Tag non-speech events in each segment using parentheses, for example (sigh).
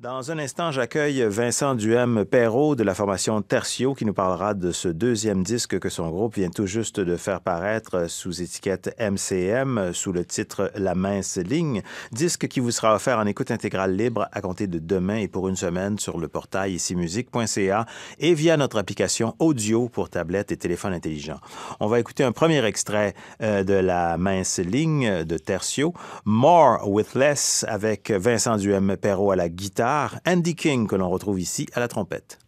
Dans un instant, j'accueille Vincent Duhem-Perrault de la formation Tertio qui nous parlera de ce deuxième disque que son groupe vient tout juste de faire paraître sous étiquette MCM sous le titre La mince ligne, disque qui vous sera offert en écoute intégrale libre à compter de demain et pour une semaine sur le portail icimusique.ca et via notre application audio pour tablette et téléphones intelligents. On va écouter un premier extrait euh, de La mince ligne de Tertio, More with Less avec Vincent Duhem-Perrault à la guitare Andy King que l'on retrouve ici à la trompette.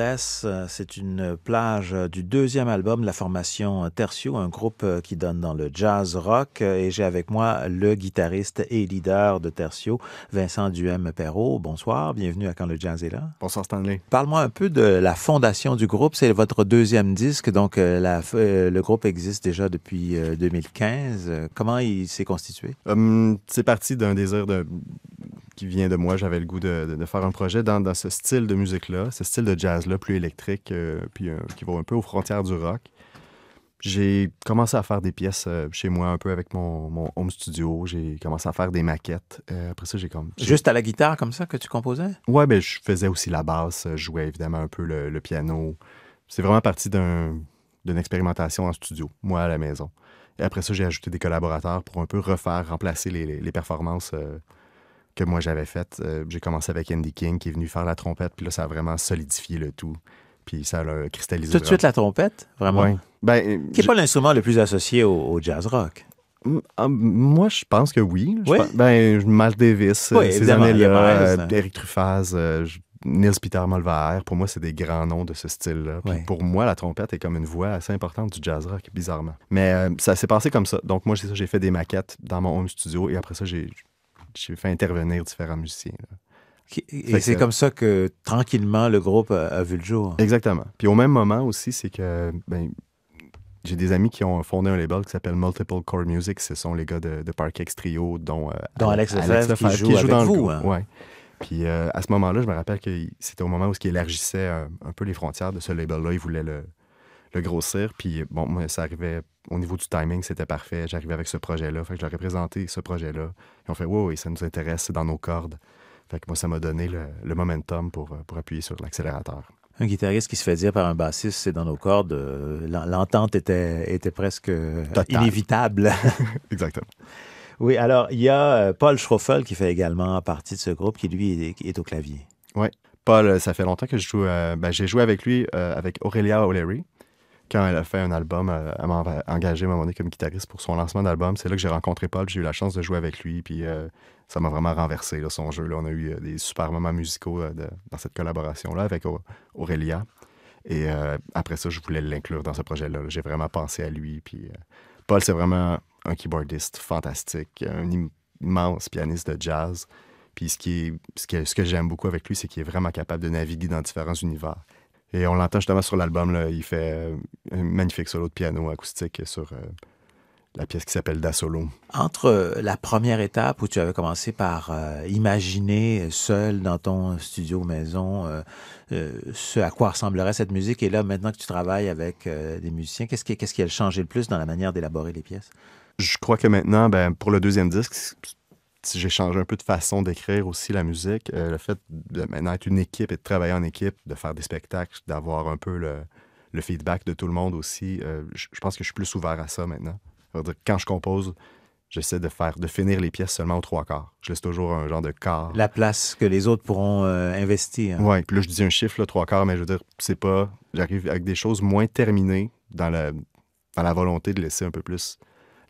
Euh, c'est une plage euh, du deuxième album de la formation euh, Tertio, un groupe qui donne dans le jazz rock. Et j'ai avec moi le guitariste et leader de Tertio, Vincent Duhem-Perrault. Bonsoir, bienvenue à Quand le jazz est là. Bonsoir Stanley. Parle-moi un peu de la fondation du groupe. C'est votre deuxième disque, donc le groupe existe déjà depuis 2015. Comment il s'est constitué? Hum, c'est parti d'un désir de vient de moi. J'avais le goût de, faire un projet dans, ce style de musique-là, ce style de jazz-là, plus électrique, euh, puis euh, qui va un peu aux frontières du rock. J'ai commencé à faire des pièces euh, chez moi, un peu avec mon, home studio. J'ai commencé à faire des maquettes. après ça, j'ai comme. Juste à la guitare, comme ça, que tu composais? Ouais, ben, je faisais aussi la basse. Je jouais évidemment un peu le, piano. C'est vraiment parti d'une expérimentation en studio, moi à la maison. Et après ça, j'ai ajouté des collaborateurs pour un peu refaire, remplacer les, performances que moi j'avais faite. Euh, j'ai commencé avec Andy King qui est venu faire la trompette, puis là, ça a vraiment solidifié le tout. Puis ça a cristallisé. Tout de suite la trompette, vraiment? Ben, euh, qui n'est pas l'instrument le plus associé au, jazz rock. Ah, moi, je pense que oui. oui? ben, Mal Davis, euh, oui, ces Eric hein. Truffaz, Nils Peter Molvaer, pour moi, c'est des grands noms de ce style-là. Pour moi, la trompette est comme une voix assez importante du jazz rock, bizarrement. Mais ça s'est passé comme ça. Donc, moi, j'ai fait des maquettes dans mon home studio et après ça, j'ai j'ai fait intervenir différents musiciens. Et c'est comme ça que tranquillement le groupe a, vu le jour. Exactement. Puis au même moment aussi, c'est que ben, j'ai des amis qui ont fondé un label qui s'appelle Multiple Core Music. Ce sont les gars de, de Park X Trio, dont, euh, dont Alex, qui, joue, avec vous. Hein. Puis euh, à ce moment-là, je me rappelle que c'était au moment où qui élargissait un, euh, un peu les frontières de ce label-là. Il voulait le, le grossir. Puis bon, moi, ça arrivait au niveau du timing, c'était parfait. J'arrivais avec ce projet-là. Fait que je leur présenté ce projet-là. On fait wow, et ça nous intéresse, c'est dans nos cordes. Fait que moi, ça m'a donné le, momentum euh, pour, appuyer sur l'accélérateur. Un guitariste qui se fait dire par un bassiste, c'est dans nos cordes, euh, l'entente était, était presque euh, inévitable. (laughs) (laughs) Exactement. Oui, alors il y a Paul Schroffel qui fait également partie de ce groupe, qui lui est, au clavier. Oui. Paul, ça fait longtemps que je joue. Ben, j'ai joué avec lui, avec Aurélia O'Leary, quand elle a fait un album, euh, elle m'a engagé à un comme guitariste pour son lancement d'album. C'est là que j'ai rencontré Paul, j'ai eu la chance de jouer avec lui, puis euh, ça m'a vraiment renversé son jeu. Là. On a eu euh, des super moments musicaux dans cette collaboration-là avec Aurélia. Et après ça, je voulais l'inclure dans ce projet-là. J'ai vraiment pensé à lui. Puis, Paul, c'est vraiment un keyboardiste fantastique, un immense pianiste de jazz. Puis ce, qui ce que j'aime beaucoup avec lui, c'est qu'il est vraiment capable de naviguer dans différents univers. Et on l'entend justement sur l'album, il fait euh, un magnifique solo de piano acoustique sur euh, la pièce qui s'appelle Da Solo. Entre euh, la première étape où tu avais commencé par imaginer seul dans ton studio maison ce à quoi ressemblerait cette musique, et là maintenant que tu travailles avec des musiciens, qu'est-ce qui, qu'est-ce qui a changé le plus dans la manière d'élaborer les pièces? Je crois que maintenant, ben, pour le deuxième disque, j'ai changé un peu de façon d'écrire aussi la musique. Euh, le fait de maintenant être une équipe et de travailler en équipe, de faire des spectacles, d'avoir un peu le, feedback de tout le monde aussi, euh, je pense que je suis plus ouvert à ça maintenant. quand je compose, j'essaie de faire de finir les pièces seulement aux trois quarts. Je laisse toujours un genre de quart. La place que les autres pourront euh, investir. Hein. Oui, puis là, je dis un chiffre, trois quarts, mais je veux dire, c'est pas. J'arrive avec des choses moins terminées dans la, dans la volonté de laisser un peu plus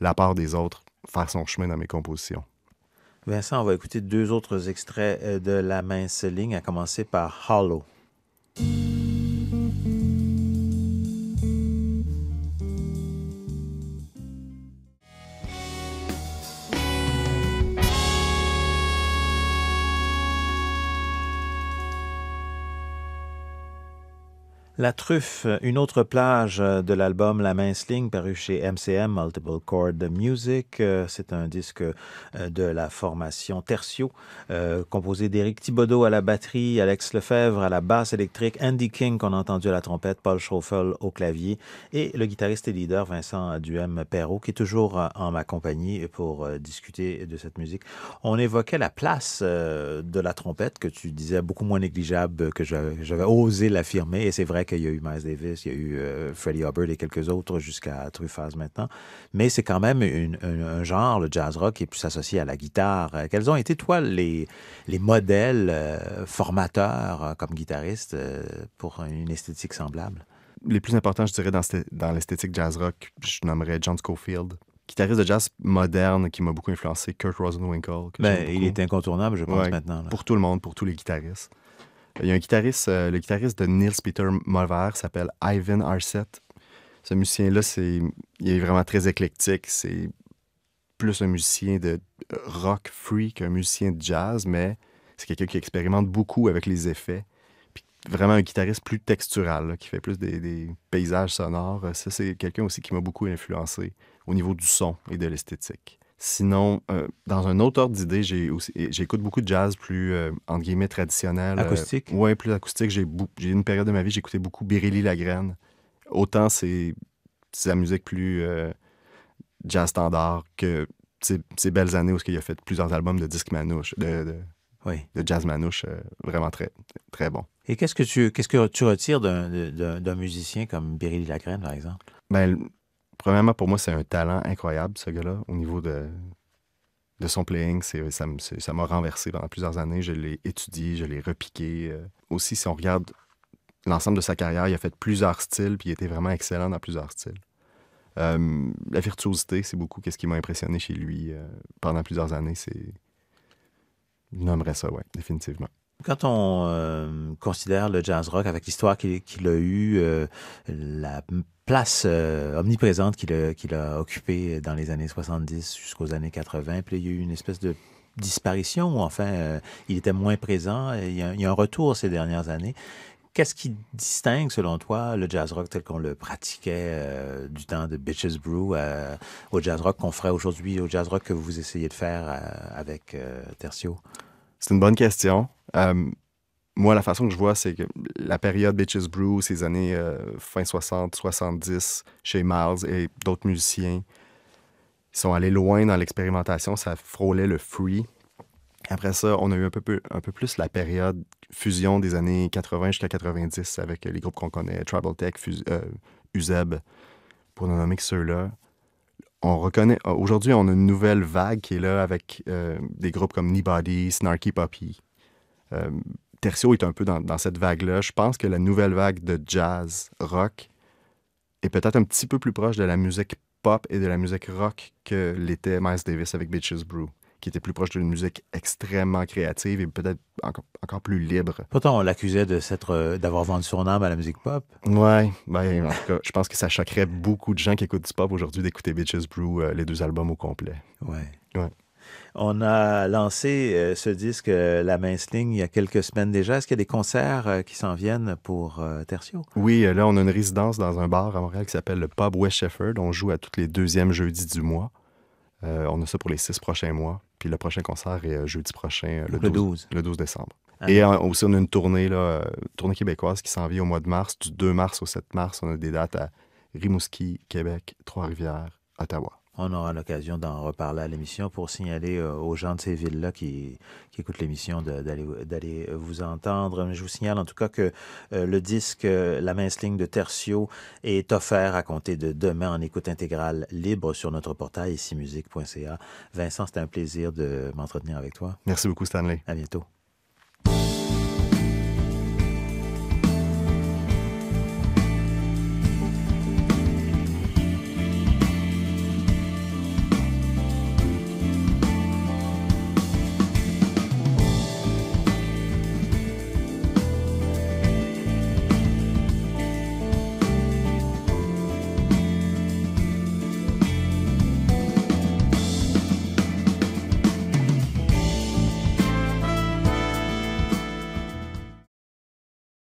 la part des autres faire son chemin dans mes compositions. Vincent, on va écouter deux autres extraits euh, de La mince ligne, à commencer par Hollow. La truffe, une autre plage euh, de l'album La mince ligne paru chez MCM, Multiple Chord Music. Euh, c'est un disque euh, de la formation Tertio, composé d'Éric Thibodeau à la batterie, Alex Lefebvre à la basse électrique, Andy King qu'on a entendu à la trompette, Paul Schoffel au clavier et le guitariste et leader Vincent Duhem-Perrault qui est toujours en ma compagnie pour discuter de cette musique. On évoquait la place de la trompette que tu disais beaucoup moins négligeable que j'avais osé l'affirmer et c'est vrai que il y a eu Miles Davis, il y a eu euh, Freddie Hubbard et quelques autres jusqu'à Truffaz maintenant. Mais c'est quand même un genre, le jazz rock, qui est plus associé à la guitare. Euh, quels ont été, toi, les, modèles euh, formateurs comme guitariste pour une esthétique semblable? Les plus importants, je dirais, dans, l'esthétique jazz rock, je nommerais John Schofield. guitariste de jazz moderne qui m'a beaucoup influencé, Kurt Rosenwinkel. Ben, il est incontournable, je pense, maintenant. Pour tout le monde, pour tous les guitaristes. Il y a un guitariste, euh, le guitariste de Nils Peter Mulver s'appelle Ivan Arset. Ce musicien-là, c'est, il est vraiment très éclectique. C'est plus un musicien de rock free qu'un musicien de jazz, mais c'est quelqu'un qui expérimente beaucoup avec les effets. vraiment un guitariste plus textural, qui fait plus des, des paysages sonores. Ça, c'est quelqu'un aussi qui m'a beaucoup influencé au niveau du son et de l'esthétique. Sinon, euh, dans un autre ordre d'idées, j'écoute beaucoup de jazz plus, euh, entre guillemets, traditionnel. Euh, acoustique? oui, plus acoustique. J'ai une période de ma vie, j'écoutais beaucoup Bérélie Lagrène. Autant c'est la musique plus jazz standard que ces, belles années où il a fait plusieurs albums de disques manouches, de, de, jazz manouche, vraiment très, très bon. Et qu'est-ce que tu, qu'est-ce que tu retires d'un, musicien comme Biréli Lagrène, par exemple? Ben, premièrement, pour moi, c'est un talent incroyable, ce gars-là, au niveau de, de son playing. Euh, ça, m'a renversé pendant plusieurs années. Je l'ai étudié, je l'ai repiqué. Euh. aussi, si on regarde l'ensemble de sa carrière, il a fait plusieurs styles, puis il était vraiment excellent dans plusieurs styles. Euh, la virtuosité, c'est beaucoup qu'est-ce qui m'a impressionné chez lui pendant plusieurs années. C'est... Je nommerais ça, oui, définitivement. Quand on euh, considère le jazz rock avec l'histoire qu'il a eue, euh, la place euh, omniprésente qu'il a, occupée dans les années 70 jusqu'aux années 80, puis il y a eu une espèce de disparition, ou enfin, il était moins présent. Il y, a, il y a un retour ces dernières années qu'est-ce qui distingue, selon toi, le jazz rock tel qu'on le pratiquait du temps de Bitches Brew au jazz rock qu'on ferait aujourd'hui, au jazz rock que vous essayez de faire avec Tertio? C'est une bonne question. Euh, moi, la façon que je vois, c'est que la période Bitches Brew, ces années euh, fin 60, 70, chez Miles et d'autres musiciens, ils sont allés loin dans l'expérimentation, ça frôlait le free. Après ça, on a eu un peu, plus la période fusion des années 80 jusqu'à 90 avec les groupes qu'on connaît, Tribal Tech, euh, Uzeb, pour nommer que ceux-là. On reconnaît, aujourd'hui, on a une nouvelle vague qui est là avec des groupes comme Nibody, Snarky Puppy, euh, Tertio est un peu dans, cette vague-là. Je pense que la nouvelle vague de jazz rock est peut-être un petit peu plus proche de la musique pop et de la musique rock que l'était Miles Davis avec Bitches Brew qui était plus proche d'une musique extrêmement créative et peut-être encore, plus libre. Pourtant, on l'accusait euh, d'avoir vendu son âme à la musique pop. Ouais, ben, je pense que ça choquerait beaucoup de gens qui écoutent du pop aujourd'hui d'écouter Bitches Brew, euh, les deux albums au complet. ouais. On a lancé euh, ce disque euh, La mince ligne il y a quelques semaines déjà. Est-ce qu'il y a des concerts euh, qui s'en viennent pour Tertio? Oui, là, on a une résidence dans un bar à Montréal qui s'appelle le Pub West Shefford. On joue à tous les deuxièmes jeudis du mois. on a ça pour les six prochains mois. Puis le prochain concert est jeudi prochain, le, 12, le décembre. Ah. Et aussi, on a une tournée, tournée québécoise qui s'en vient au mois de mars. Du 2 mars au 7 mars, on a des dates à Rimouski, Québec, Trois-Rivières, Ottawa. On aura l'occasion d'en reparler à l'émission pour signaler euh, aux gens de ces villes-là qui, écoutent l'émission d'aller vous entendre. Je vous signale en tout cas que euh, le disque euh, La mince ligne de Tertio est offert à compter de demain en écoute intégrale libre sur notre portail ici musique.ca. Vincent, c'était un plaisir de m'entretenir avec toi. Merci beaucoup Stanley. À bientôt.